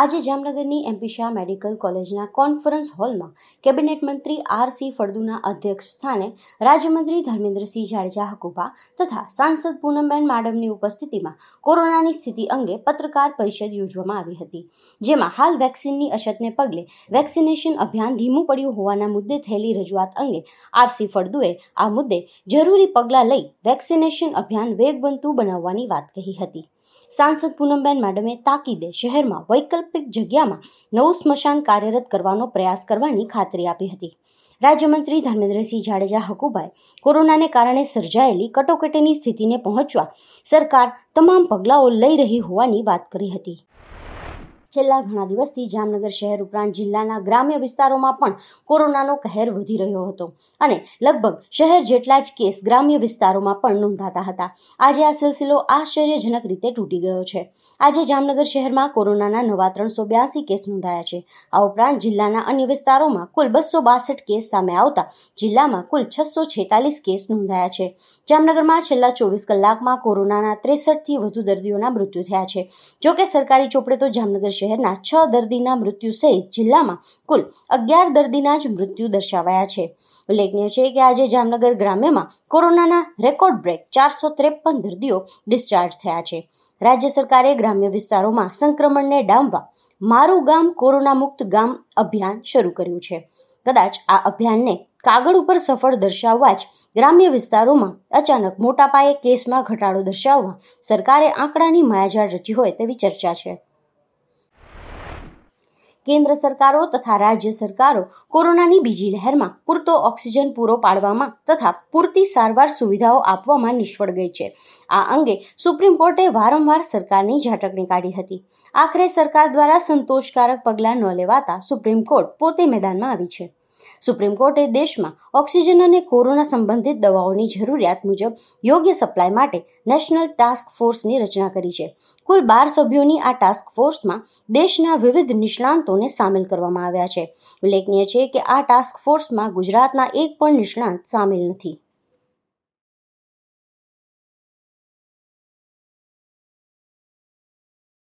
આજે જામનગરની MP medical કોલેજના કોન્ફરન્સ હોલમાં કેબિનેટ મંત્રી આર સી ફળદુના અધ્યક્ષ સ્થાને રાજ્યમંત્રી ધર્મેન્દ્રસિંહ જાડેજા હકુભા તથા સાંસદ પૂનમબેન માડમની ઉપસ્થિતિમાં કોરોનાની સ્થિતિ અંગે પત્રકાર પરિષદ યોજવામાં આવી હતી જેમાં હાલ વેક્સિનની અછતને પગલે વેક્સિનેશન અભિયાન ધીમું પડ્યું હોવાના મુદ્દે થયેલી રજૂઆત અંગે આર સી ફળદુએ આ મુદ્દે જરૂરી પગલાં લઈ વેક્સિનેશન અભિયાન વેગવંતું બનાવવાની વાત કહી હતી સાંસદ પૂનમબેન મેડમે તાકીદે શહેરમાં વૈકલ્પિક જગ્યામાં નવું સ્મશાન કાર્યરત કરવાનો પ્રયાસ કરવાની ખાતરી આપી હતી રાજ્યમંત્રી ધર્મેન્દ્રસિંહ જાડેજા હકુભાઈ કોરોનાને કારણે સર્જાયેલી કટોકટીની સ્થિતિને પહોંચવા સરકાર તમામ પગલાંઓ લઈ રહી હોવાની વાત કરી હતી છેલ્લા ઘણા દિવસથી જામનગર શહેર ઉપરાંત જિલ્લાના ગ્રામ્ય વિસ્તારોમાં પણ કોરોનાનો કહેર વધી રહ્યો હતો અને લગભગ શહેર જેટલા જ કેસ ગ્રામ્ય વિસ્તારોમાં પણ નોંધાતા હતા આજે આ સિલસિલો આશ્ચર્યજનક રીતે તૂટી ગયો છે આજે જામનગર શહેરમાં કોરોનાના નવા ત્રણસો બ્યાસી કેસ નોંધાયા છે આ ઉપરાંત જિલ્લાના અન્ય વિસ્તારોમાં કુલ બસો બાસઠ કેસ સામે આવતા જિલ્લામાં કુલ છસો છેતાલીસ કેસ નોંધાયા છે જામનગરમાં છેલ્લા ચોવીસ કલાકમાં કોરોનાના ત્રેસઠથી વધુ દર્દીઓના મૃત્યુ થયા છે જોકે સરકારી ચોપડે તો જામનગર શહેરના છ દર્દીના મૃત્યુ સહિત જિલ્લામાં કુલ અગિયાર દર્દીના જ મૃત્યુ દર્શાવાયા છે ઉલ્લેખનીય છે કે આજે જામનગર ગ્રામ્યમાં કોરોનાના રેકોર્ડ બ્રેક ચારસો ત્રેપન દર્દીઓ ડિસ્ચાર્જ થયા છે રાજ્ય સરકારે ગ્રામ્ય વિસ્તારોમાં સંક્રમણને ડામવા મારું ગામ કોરોના મુક્ત ગામ અભિયાન શરૂ કર્યું છે કદાચ આ અભિયાનને કાગળ ઉપર સફળ દર્શાવવા જ ગ્રામ્ય વિસ્તારોમાં અચાનક મોટા પાયે કેસમાં ઘટાડો દર્શાવવા સરકારે આંકડાની માયાજાળ રચી હોય તેવી ચર્ચા છે કેન્દ્ર સરકારો તથા રાજ્ય સરકારો કોરોનાની બીજી લહેરમાં પૂરતો ઓક્સિજન પૂરો પાડવામાં તથા પૂરતી સારવાર સુવિધાઓ આપવામાં નિષ્ફળ ગઈ છે આ અંગે સુપ્રીમ કોર્ટે વારંવાર સરકારની ઝાટકણી કાઢી હતી આખરે સરકાર દ્વારા સંતોષકારક પગલાં ન લેવાતા સુપ્રીમ કોર્ટ પોતે મેદાનમાં આવી છે સુપ્રીમ કોર્ટે દેશમાં ઓક્સિજન અને કોરોના સંબંધિત દવાઓની જરૂરિયાત મુજબ યોગ્ય સપ્લાય માટે નેશનલ ટાસ્ક ફોર્સની રચના કરી છે કુલ બાર સભ્યોની આ ટાસ્ક ફોર્સમાં દેશના વિવિધ નિષ્ણાંતોને સામેલ કરવામાં આવ્યા છે ઉલ્લેખનીય છે કે આ ટાસ્ક ફોર્સમાં ગુજરાતના એક પણ નિષ્ણાંત સામેલ નથી